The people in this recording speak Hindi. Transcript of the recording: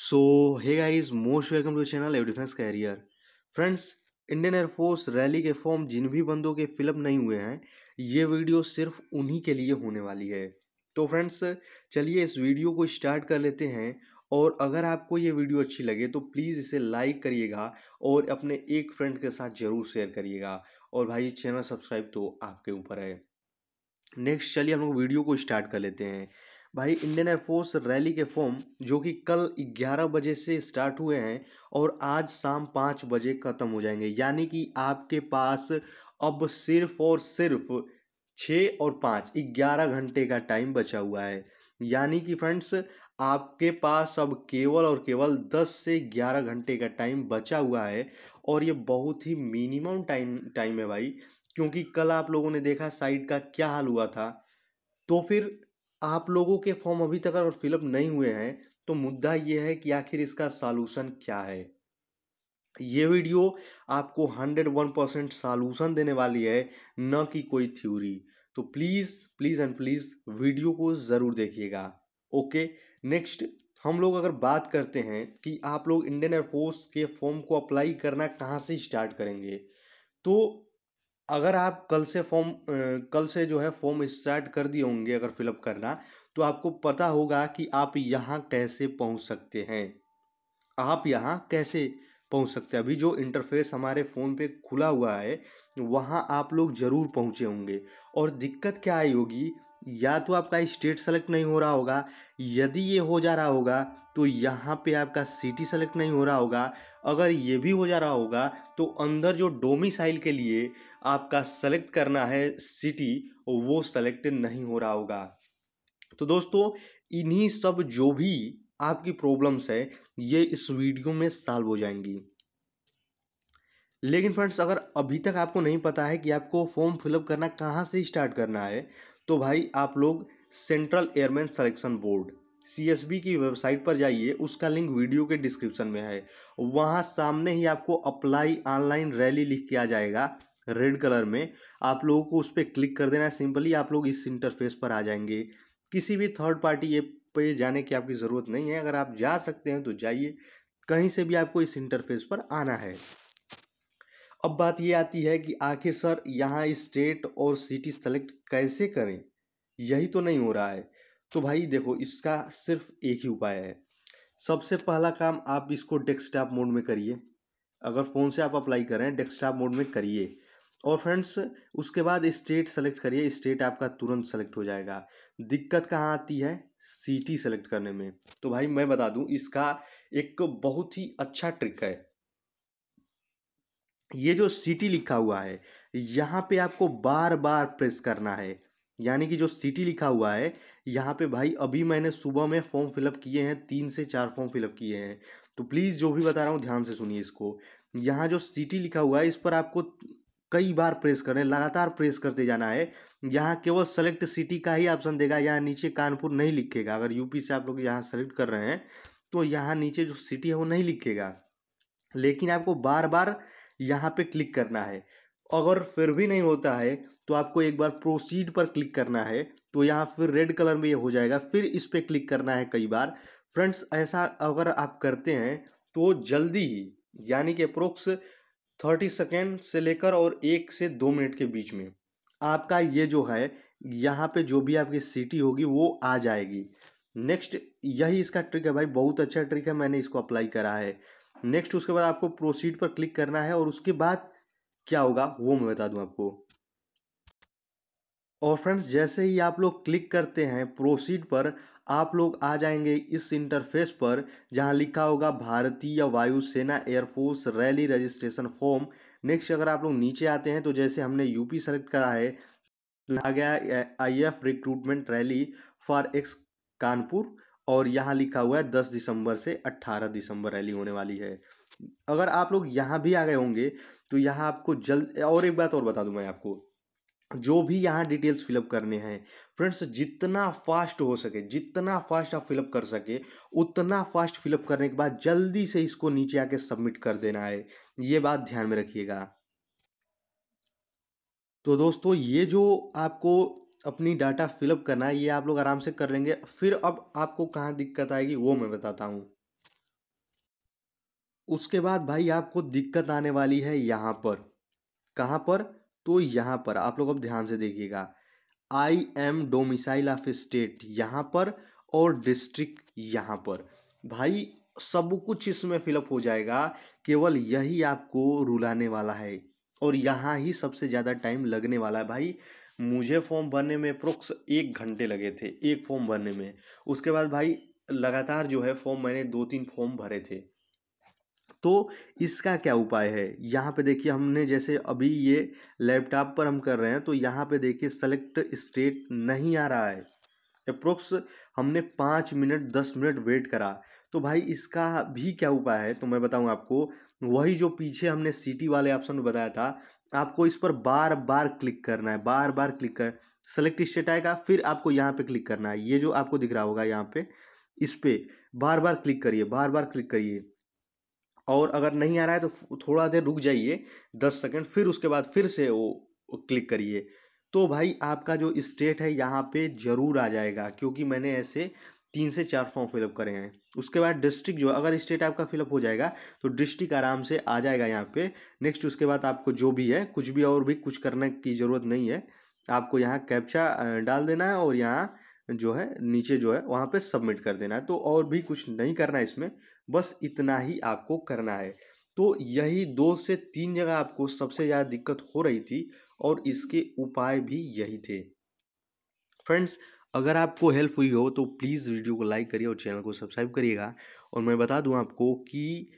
so hey guys most welcome to channel एव defence career friends Indian air force rally के फॉर्म जिन भी बंदों के फिलअप नहीं हुए हैं ये वीडियो सिर्फ उन्हीं के लिए होने वाली है तो फ्रेंड्स चलिए इस वीडियो को स्टार्ट कर लेते हैं और अगर आपको ये वीडियो अच्छी लगे तो प्लीज़ इसे लाइक करिएगा और अपने एक फ्रेंड के साथ ज़रूर शेयर करिएगा और भाई चैनल सब्सक्राइब तो आपके ऊपर है नेक्स्ट चलिए हम लोग वीडियो को स्टार्ट कर लेते हैं भाई इंडियन एयरफोर्स रैली के फॉर्म जो कि कल 11 बजे से स्टार्ट हुए हैं और आज शाम पाँच बजे ख़त्म हो जाएंगे यानी कि आपके पास अब सिर्फ और सिर्फ छः और पाँच ग्यारह घंटे का टाइम बचा हुआ है यानी कि फ्रेंड्स आपके पास अब केवल और केवल दस से ग्यारह घंटे का टाइम बचा हुआ है और ये बहुत ही मिनिमम टाइम टाइम है भाई क्योंकि कल आप लोगों ने देखा साइड का क्या हाल हुआ था तो फिर आप लोगों के फॉर्म अभी तक और फिलअप नहीं हुए हैं तो मुद्दा ये है कि आखिर इसका सॉल्यूशन क्या है ये वीडियो आपको 101 परसेंट सॉल्यूशन देने वाली है न कि कोई थ्योरी तो please please and please video को ज़रूर देखिएगा ओके नेक्स्ट हम लोग अगर बात करते हैं कि आप लोग इंडियन एयरफोर्स के फॉर्म को अप्लाई करना कहाँ से स्टार्ट करेंगे तो अगर आप कल से फॉर्म कल से जो है फॉर्म स्टार्ट कर दिए होंगे अगर फिलअप करना तो आपको पता होगा कि आप यहाँ कैसे पहुँच सकते हैं आप यहाँ कैसे पहुँच सकते हैं अभी जो इंटरफेस हमारे फ़ोन पे खुला हुआ है वहाँ आप लोग ज़रूर पहुँचे होंगे और दिक्कत क्या आई होगी या तो आपका स्टेट सेलेक्ट नहीं हो रहा होगा यदि ये हो जा रहा होगा तो यहाँ पे आपका सिटी सेलेक्ट नहीं हो रहा होगा अगर ये भी हो जा रहा होगा तो अंदर जो डोमिसाइल के लिए आपका सेलेक्ट करना है सिटी वो सेलेक्ट नहीं हो रहा होगा तो दोस्तों इन्हीं सब जो भी आपकी प्रॉब्लम्स है ये इस वीडियो में सॉल्व हो जाएंगी लेकिन फ्रेंड्स अगर अभी तक आपको नहीं पता है कि आपको फॉर्म फिलअप करना कहाँ से स्टार्ट करना है तो भाई आप लोग central airmen selection board C की वेबसाइट पर जाइए उसका लिंक वीडियो के डिस्क्रिप्शन में है वहाँ सामने ही आपको अप्लाई ऑनलाइन रैली लिख के आ जाएगा रेड कलर में आप लोगों को उस पर क्लिक कर देना है सिंपली आप लोग इस इंटरफेस पर आ जाएंगे किसी भी थर्ड पार्टी ऐप पे जाने की आपकी ज़रूरत नहीं है अगर आप जा सकते हैं तो जाइए कहीं से भी आपको इस इंटरफेस पर आना है अब बात ये आती है कि आखिर सर यहाँ स्टेट और सिटी सेलेक्ट कैसे करें यही तो नहीं हो रहा है तो भाई देखो इसका सिर्फ एक ही उपाय है सबसे पहला काम आप इसको डेस्कटॉप मोड में करिए अगर फ़ोन से आप अप्लाई करें डेस्कटॉप मोड में करिए और फ्रेंड्स उसके बाद स्टेट सेलेक्ट करिए स्टेट आपका तुरंत सेलेक्ट हो जाएगा दिक्कत कहाँ आती है सिटी सेलेक्ट करने में तो भाई मैं बता दूँ इसका एक बहुत ही अच्छा ट्रिक है ये जो सिटी लिखा हुआ है यहाँ पे आपको बार बार प्रेस करना है यानी कि जो सिटी लिखा हुआ है यहाँ पे भाई अभी मैंने सुबह में फॉर्म फिलअप किए हैं तीन से चार फॉर्म फिलअप किए हैं तो प्लीज़ जो भी बता रहा हूँ ध्यान से सुनिए इसको यहाँ जो सिटी लिखा हुआ है इस पर आपको कई बार प्रेस करना लगातार प्रेस करते जाना है यहाँ केवल सेलेक्ट सिटी का ही ऑप्शन देगा यहाँ नीचे कानपुर नहीं लिखेगा अगर यूपी से आप लोग यहाँ सेलेक्ट कर रहे हैं तो यहाँ नीचे जो सिटी है वो नहीं लिखेगा लेकिन आपको बार बार यहाँ पे क्लिक करना है अगर फिर भी नहीं होता है तो आपको एक बार प्रोसीड पर क्लिक करना है तो यहाँ फिर रेड कलर में ये हो जाएगा फिर इस पर क्लिक करना है कई बार फ्रेंड्स ऐसा अगर आप करते हैं तो जल्दी ही यानी कि अप्रोक्स थर्टी सेकेंड से लेकर और एक से दो मिनट के बीच में आपका ये जो है यहाँ पे जो भी आपकी सिटी होगी वो आ जाएगी नेक्स्ट यही इसका ट्रिक है भाई बहुत अच्छा ट्रिक है मैंने इसको अप्लाई करा है नेक्स्ट उसके बाद आपको प्रोसीड पर क्लिक करना है और उसके बाद क्या होगा वो मैं बता दूं आपको और फ्रेंड्स जैसे ही आप लोग क्लिक करते हैं प्रोसीड पर आप लोग आ जाएंगे इस इंटरफेस पर जहां लिखा होगा भारतीय वायुसेना air force rally registration form next अगर आप लोग नीचे आते हैं तो जैसे हमने यूपी सेलेक्ट करा है तो आ गया I F recruitment rally for X Kanpur और यहाँ लिखा हुआ है दस दिसंबर से अट्ठारह दिसंबर रैली होने वाली है अगर आप लोग यहाँ भी आ गए होंगे तो यहाँ आपको जल्द और एक बात और बता दूँ मैं आपको जो भी यहाँ डिटेल्स फिलअप करने हैं फ्रेंड्स जितना फास्ट हो सके जितना फास्ट आप फिलअप कर सके उतना फास्ट फिलअप करने के बाद जल्दी से इसको नीचे आके सबमिट कर देना है ये बात ध्यान में रखिएगा तो दोस्तों ये जो आपको अपनी डाटा फिलअप करना है ये आप लोग आराम से कर लेंगे फिर अब आपको कहाँ दिक्कत आएगी वो मैं बताता हूँ उसके बाद भाई आपको दिक्कत आने वाली है यहाँ पर कहाँ पर तो यहाँ पर आप लोग अब ध्यान से देखिएगा I am domicile of state यहाँ पर और डिस्ट्रिक्ट यहाँ पर भाई सब कुछ इसमें फिलअप हो जाएगा केवल यही आपको रुलाने वाला है और यहाँ ही सबसे ज़्यादा टाइम लगने वाला है भाई मुझे फॉर्म भरने में अप्रोक्स एक घंटे लगे थे एक फॉर्म भरने में उसके बाद भाई लगातार जो है फॉर्म मैंने दो तीन फॉर्म भरे थे तो इसका क्या उपाय है यहाँ पे देखिए हमने जैसे अभी ये लैपटॉप पर हम कर रहे हैं तो यहाँ पे देखिए सेलेक्ट स्टेट नहीं आ रहा है अप्रोक्स हमने पाँच मिनट दस मिनट वेट करा तो भाई इसका भी क्या उपाय है तो मैं बताऊँ आपको वही जो पीछे हमने सिटी वाले ऑप्शन में बताया था आपको इस पर बार बार क्लिक करना है बार बार क्लिक कर सेलेक्ट स्टेट आएगा फिर आपको यहाँ पर क्लिक करना है ये जो आपको दिख रहा होगा यहाँ पर इस पर बार बार क्लिक करिए बार बार क्लिक करिए और अगर नहीं आ रहा है तो थोड़ा देर रुक जाइए दस सेकेंड फिर उसके बाद फिर से वो क्लिक करिए तो भाई आपका जो स्टेट है यहाँ पे ज़रूर आ जाएगा क्योंकि मैंने ऐसे तीन से चार फॉर्म फिलअप करे हैं उसके बाद डिस्ट्रिक्ट जो अगर स्टेट आपका फिलअप हो जाएगा तो डिस्ट्रिक्ट आराम से आ जाएगा यहाँ पे नेक्स्ट उसके बाद आपको जो भी है कुछ भी और भी कुछ करने की ज़रूरत नहीं है आपको यहाँ कैप्चा डाल देना है और यहाँ जो है नीचे जो है वहाँ पे सबमिट कर देना है तो और भी कुछ नहीं करना है इसमें बस इतना ही आपको करना है तो यही दो से तीन जगह आपको सबसे ज़्यादा दिक्कत हो रही थी और इसके उपाय भी यही थे फ्रेंड्स अगर आपको हेल्प हुई हो तो प्लीज़ वीडियो को लाइक करिए और चैनल को सब्सक्राइब करिएगा और मैं बता दूँ आपको कि